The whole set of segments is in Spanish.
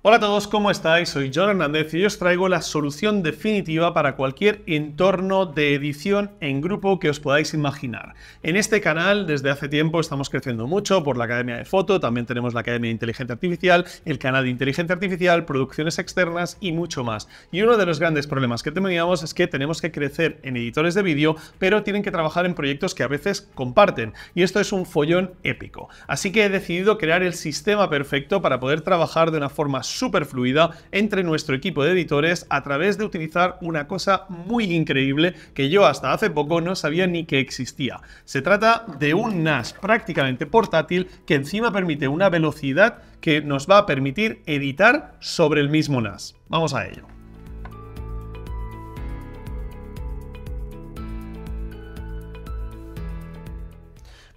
Hola a todos, ¿cómo estáis? Soy John Hernández y os traigo la solución definitiva para cualquier entorno de edición en grupo que os podáis imaginar. En este canal desde hace tiempo estamos creciendo mucho por la Academia de Foto, también tenemos la Academia de Inteligencia Artificial, el canal de Inteligencia Artificial, producciones externas y mucho más. Y uno de los grandes problemas que teníamos es que tenemos que crecer en editores de vídeo, pero tienen que trabajar en proyectos que a veces comparten. Y esto es un follón épico. Así que he decidido crear el sistema perfecto para poder trabajar de una forma súper fluida entre nuestro equipo de editores a través de utilizar una cosa muy increíble que yo hasta hace poco no sabía ni que existía. Se trata de un NAS prácticamente portátil que encima permite una velocidad que nos va a permitir editar sobre el mismo NAS. Vamos a ello.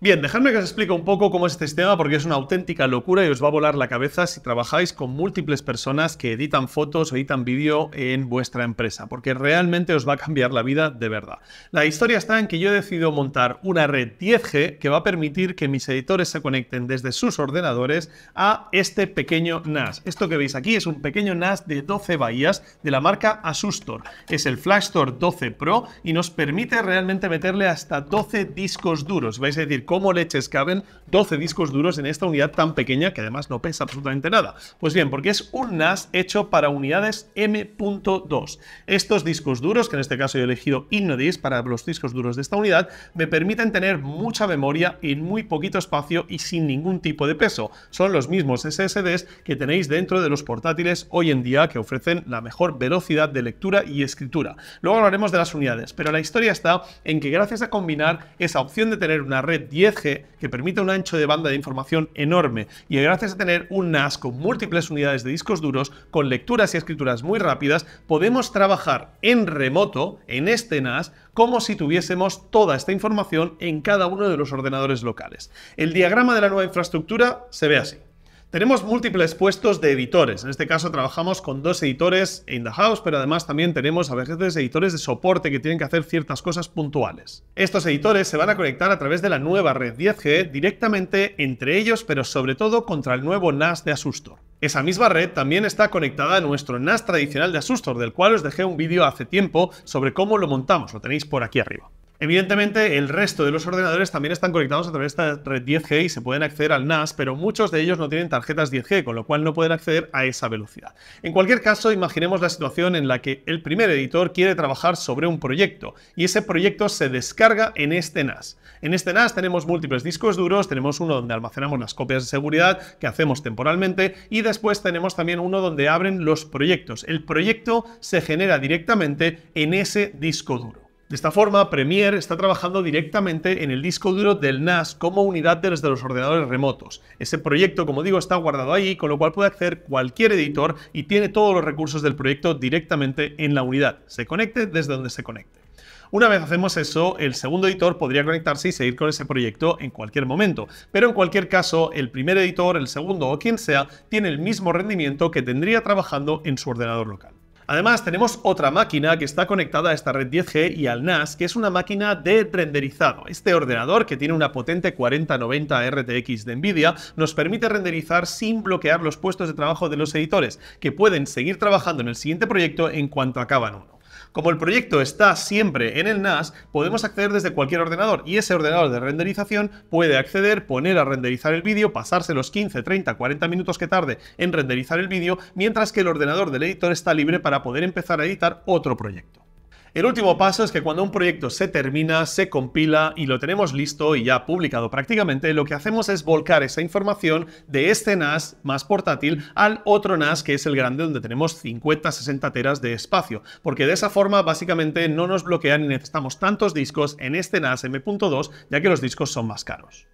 Bien, dejadme que os explique un poco cómo es este sistema porque es una auténtica locura y os va a volar la cabeza si trabajáis con múltiples personas que editan fotos o editan vídeo en vuestra empresa, porque realmente os va a cambiar la vida de verdad. La historia está en que yo he decidido montar una red 10G que va a permitir que mis editores se conecten desde sus ordenadores a este pequeño NAS. Esto que veis aquí es un pequeño NAS de 12 bahías de la marca Asustor. Es el Flash Store 12 Pro y nos permite realmente meterle hasta 12 discos duros. Vais a decir, cómo leches caben 12 discos duros en esta unidad tan pequeña que además no pesa absolutamente nada. Pues bien, porque es un NAS hecho para unidades M.2. Estos discos duros, que en este caso he elegido InnoDisk para los discos duros de esta unidad, me permiten tener mucha memoria en muy poquito espacio y sin ningún tipo de peso. Son los mismos SSDs que tenéis dentro de los portátiles hoy en día que ofrecen la mejor velocidad de lectura y escritura. Luego hablaremos de las unidades, pero la historia está en que gracias a combinar esa opción de tener una red 10 10 que permite un ancho de banda de información enorme y gracias a tener un NAS con múltiples unidades de discos duros, con lecturas y escrituras muy rápidas, podemos trabajar en remoto, en este NAS, como si tuviésemos toda esta información en cada uno de los ordenadores locales. El diagrama de la nueva infraestructura se ve así. Tenemos múltiples puestos de editores. En este caso trabajamos con dos editores in the house, pero además también tenemos a veces editores de soporte que tienen que hacer ciertas cosas puntuales. Estos editores se van a conectar a través de la nueva red 10G directamente entre ellos, pero sobre todo contra el nuevo NAS de Asustor. Esa misma red también está conectada a nuestro NAS tradicional de Asustor, del cual os dejé un vídeo hace tiempo sobre cómo lo montamos. Lo tenéis por aquí arriba. Evidentemente, el resto de los ordenadores también están conectados a través de esta red 10G y se pueden acceder al NAS, pero muchos de ellos no tienen tarjetas 10G, con lo cual no pueden acceder a esa velocidad. En cualquier caso, imaginemos la situación en la que el primer editor quiere trabajar sobre un proyecto y ese proyecto se descarga en este NAS. En este NAS tenemos múltiples discos duros, tenemos uno donde almacenamos las copias de seguridad que hacemos temporalmente y después tenemos también uno donde abren los proyectos. El proyecto se genera directamente en ese disco duro. De esta forma, Premiere está trabajando directamente en el disco duro del NAS como unidad desde los ordenadores remotos. Ese proyecto, como digo, está guardado ahí, con lo cual puede acceder cualquier editor y tiene todos los recursos del proyecto directamente en la unidad. Se conecte desde donde se conecte. Una vez hacemos eso, el segundo editor podría conectarse y seguir con ese proyecto en cualquier momento. Pero en cualquier caso, el primer editor, el segundo o quien sea, tiene el mismo rendimiento que tendría trabajando en su ordenador local. Además, tenemos otra máquina que está conectada a esta red 10G y al NAS, que es una máquina de renderizado. Este ordenador, que tiene una potente 4090 RTX de Nvidia, nos permite renderizar sin bloquear los puestos de trabajo de los editores, que pueden seguir trabajando en el siguiente proyecto en cuanto acaban uno. Como el proyecto está siempre en el NAS, podemos acceder desde cualquier ordenador y ese ordenador de renderización puede acceder, poner a renderizar el vídeo, pasarse los 15, 30, 40 minutos que tarde en renderizar el vídeo, mientras que el ordenador del editor está libre para poder empezar a editar otro proyecto. El último paso es que cuando un proyecto se termina, se compila y lo tenemos listo y ya publicado prácticamente, lo que hacemos es volcar esa información de este NAS más portátil al otro NAS que es el grande donde tenemos 50-60 teras de espacio, porque de esa forma básicamente no nos bloquean y necesitamos tantos discos en este NAS M.2 ya que los discos son más caros.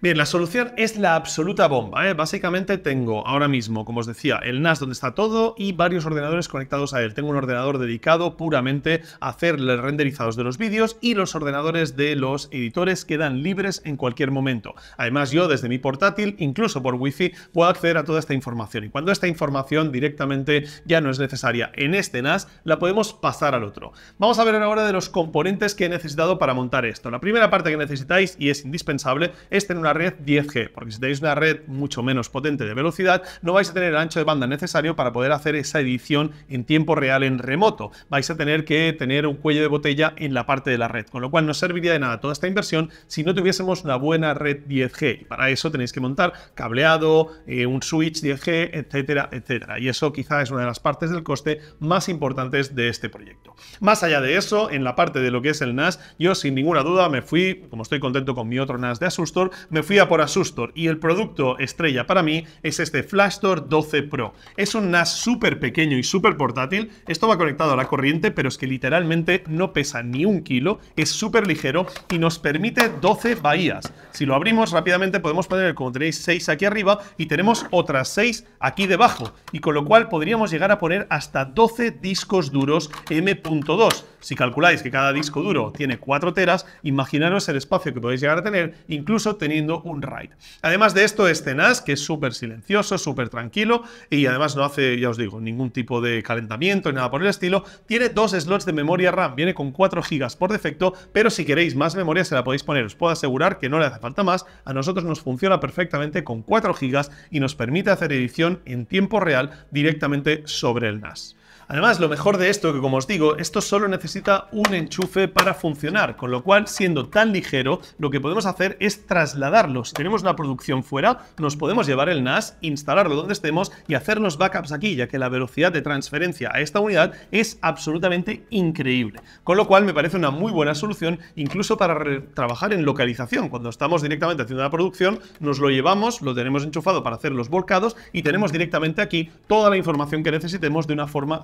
Bien, la solución es la absoluta bomba. ¿eh? Básicamente tengo ahora mismo, como os decía, el NAS donde está todo y varios ordenadores conectados a él. Tengo un ordenador dedicado puramente a hacer los renderizados de los vídeos y los ordenadores de los editores quedan libres en cualquier momento. Además, yo desde mi portátil, incluso por Wi-Fi, puedo acceder a toda esta información. Y cuando esta información directamente ya no es necesaria en este NAS, la podemos pasar al otro. Vamos a ver ahora de los componentes que he necesitado para montar esto. La primera parte que necesitáis, y es indispensable, es tener una red 10G, porque si tenéis una red mucho menos potente de velocidad, no vais a tener el ancho de banda necesario para poder hacer esa edición en tiempo real en remoto. Vais a tener que tener un cuello de botella en la parte de la red, con lo cual no serviría de nada toda esta inversión si no tuviésemos una buena red 10G. para eso tenéis que montar cableado, eh, un switch 10G, etcétera, etcétera. Y eso quizá es una de las partes del coste más importantes de este proyecto. Más allá de eso, en la parte de lo que es el NAS, yo sin ninguna duda me fui, como estoy contento con mi otro NAS de Asustor, me me fui a por Asustor y el producto estrella para mí es este Flashdoor 12 Pro. Es un NAS súper pequeño y súper portátil. Esto va conectado a la corriente, pero es que literalmente no pesa ni un kilo, es súper ligero y nos permite 12 bahías. Si lo abrimos rápidamente podemos poner, como tenéis, 6 aquí arriba y tenemos otras 6 aquí debajo. Y con lo cual podríamos llegar a poner hasta 12 discos duros M.2 si calculáis que cada disco duro tiene 4 teras, imaginaros el espacio que podéis llegar a tener, incluso teniendo un RAID. Además de esto, este NAS, que es súper silencioso, súper tranquilo, y además no hace, ya os digo, ningún tipo de calentamiento ni nada por el estilo. Tiene dos slots de memoria RAM, viene con 4 GB por defecto, pero si queréis más memoria se la podéis poner. Os puedo asegurar que no le hace falta más, a nosotros nos funciona perfectamente con 4 GB y nos permite hacer edición en tiempo real directamente sobre el NAS. Además, lo mejor de esto, que como os digo, esto solo necesita un enchufe para funcionar, con lo cual, siendo tan ligero, lo que podemos hacer es trasladarlo. Si tenemos una producción fuera, nos podemos llevar el NAS, instalarlo donde estemos y hacernos backups aquí, ya que la velocidad de transferencia a esta unidad es absolutamente increíble. Con lo cual, me parece una muy buena solución, incluso para trabajar en localización. Cuando estamos directamente haciendo la producción, nos lo llevamos, lo tenemos enchufado para hacer los volcados y tenemos directamente aquí toda la información que necesitemos de una forma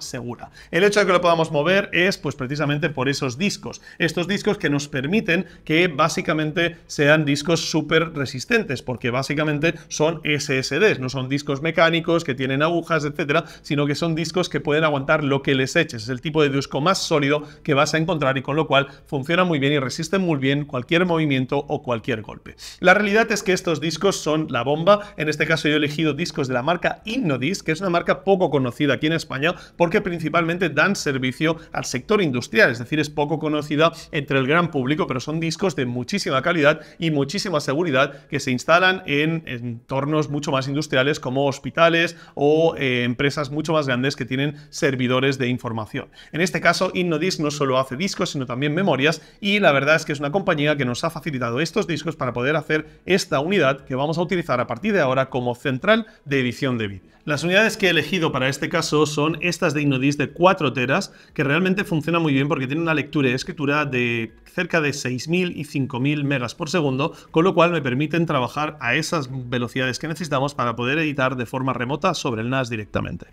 el hecho de que lo podamos mover es pues precisamente por esos discos. Estos discos que nos permiten que básicamente sean discos súper resistentes, porque básicamente son SSDs, no son discos mecánicos que tienen agujas, etcétera, sino que son discos que pueden aguantar lo que les eches. Es el tipo de disco más sólido que vas a encontrar y con lo cual funciona muy bien y resisten muy bien cualquier movimiento o cualquier golpe. La realidad es que estos discos son la bomba. En este caso yo he elegido discos de la marca Innodisc, que es una marca poco conocida aquí en España porque principalmente dan servicio al sector industrial, es decir, es poco conocida entre el gran público, pero son discos de muchísima calidad y muchísima seguridad que se instalan en entornos mucho más industriales como hospitales o eh, empresas mucho más grandes que tienen servidores de información. En este caso, InnoDisc no solo hace discos, sino también memorias y la verdad es que es una compañía que nos ha facilitado estos discos para poder hacer esta unidad que vamos a utilizar a partir de ahora como central de edición de vídeo. Las unidades que he elegido para este caso son estas de InnoDisc de 4 teras que realmente funciona muy bien porque tiene una lectura y escritura de cerca de 6.000 y 5.000 megas por segundo, con lo cual me permiten trabajar a esas velocidades que necesitamos para poder editar de forma remota sobre el NAS directamente.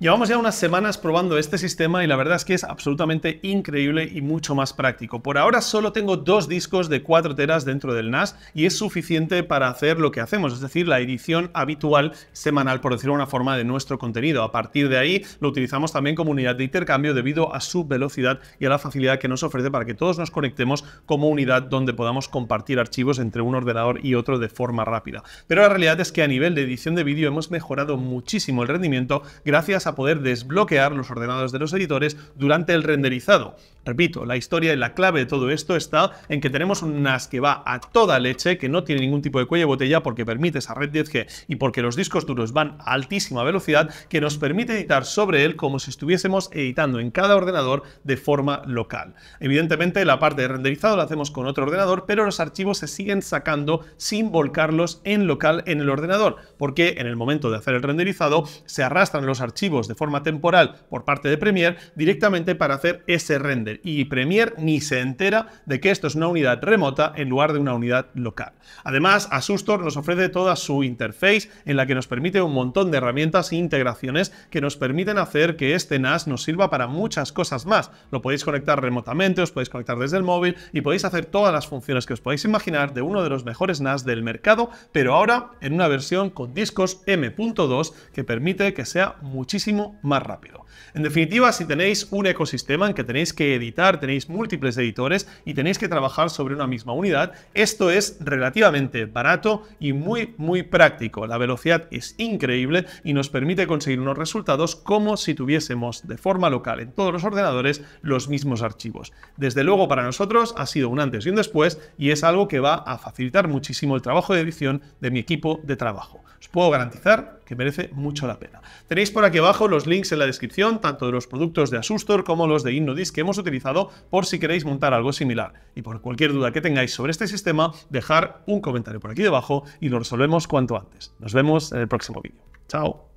Llevamos ya unas semanas probando este sistema y la verdad es que es absolutamente increíble y mucho más práctico. Por ahora solo tengo dos discos de 4 teras dentro del NAS y es suficiente para hacer lo que hacemos, es decir, la edición habitual semanal, por decirlo de una forma, de nuestro contenido. A partir de ahí lo utilizamos también como unidad de intercambio debido a su velocidad y a la facilidad que nos ofrece para que todos nos conectemos como unidad donde podamos compartir archivos entre un ordenador y otro de forma rápida. Pero la realidad es que a nivel de edición de vídeo hemos mejorado muchísimo el rendimiento gracias a poder desbloquear los ordenadores de los editores durante el renderizado. Repito, la historia y la clave de todo esto está en que tenemos un NAS que va a toda leche, que no tiene ningún tipo de cuello de botella porque permite esa red 10G y porque los discos duros van a altísima velocidad, que nos permite editar sobre él como si estuviésemos editando en cada ordenador de forma local. Evidentemente, la parte de renderizado la hacemos con otro ordenador, pero los archivos se siguen sacando sin volcarlos en local en el ordenador, porque en el momento de hacer el renderizado se arrastran los archivos de forma temporal por parte de Premiere directamente para hacer ese render y Premier ni se entera de que esto es una unidad remota en lugar de una unidad local. Además, Asustor nos ofrece toda su interface en la que nos permite un montón de herramientas e integraciones que nos permiten hacer que este NAS nos sirva para muchas cosas más. Lo podéis conectar remotamente, os podéis conectar desde el móvil y podéis hacer todas las funciones que os podéis imaginar de uno de los mejores NAS del mercado, pero ahora en una versión con discos M.2 que permite que sea muchísimo más rápido. En definitiva, si tenéis un ecosistema en que tenéis que editar, tenéis múltiples editores y tenéis que trabajar sobre una misma unidad, esto es relativamente barato y muy, muy práctico. La velocidad es increíble y nos permite conseguir unos resultados como si tuviésemos de forma local en todos los ordenadores los mismos archivos. Desde luego, para nosotros ha sido un antes y un después y es algo que va a facilitar muchísimo el trabajo de edición de mi equipo de trabajo. Os puedo garantizar que merece mucho la pena. Tenéis por aquí abajo los links en la descripción, tanto de los productos de Asustor como los de Innodis que hemos utilizado por si queréis montar algo similar. Y por cualquier duda que tengáis sobre este sistema, dejar un comentario por aquí debajo y lo resolvemos cuanto antes. Nos vemos en el próximo vídeo. Chao.